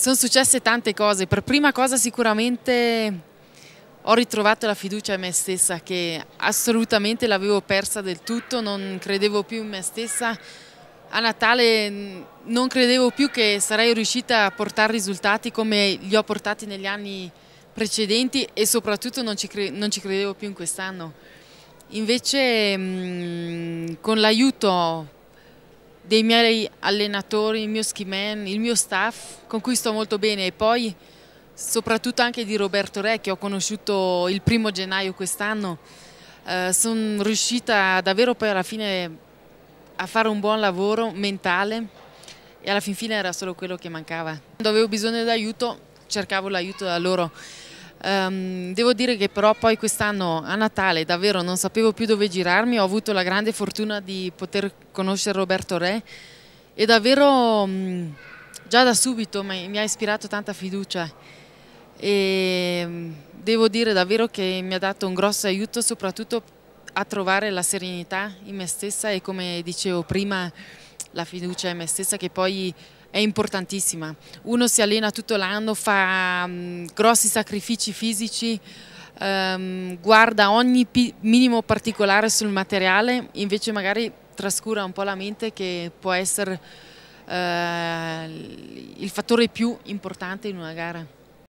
Sono successe tante cose, per prima cosa sicuramente ho ritrovato la fiducia in me stessa che assolutamente l'avevo persa del tutto, non credevo più in me stessa. A Natale mm, non credevo più che sarei riuscita a portare risultati come li ho portati negli anni precedenti e soprattutto non ci, cre non ci credevo più in quest'anno. Invece mh, mm, con l'aiuto dei miei allenatori, il mio ski man, il mio staff con cui sto molto bene e poi soprattutto anche di Roberto Re che ho conosciuto il primo gennaio quest'anno. Eh, sono riuscita davvero poi alla fine a fare un buon lavoro mentale e alla fin fine era solo quello che mancava. Quando avevo bisogno d'aiuto cercavo l'aiuto da loro. Um, devo dire che però poi quest'anno a Natale davvero non sapevo più dove girarmi, ho avuto la grande fortuna di poter conoscere Roberto Re e davvero um, già da subito mi, mi ha ispirato tanta fiducia e um, devo dire davvero che mi ha dato un grosso aiuto soprattutto a trovare la serenità in me stessa e come dicevo prima la fiducia in me stessa che poi è importantissima. Uno si allena tutto l'anno, fa mm, grossi sacrifici fisici, ehm, guarda ogni minimo particolare sul materiale, invece magari trascura un po' la mente che può essere eh, il fattore più importante in una gara.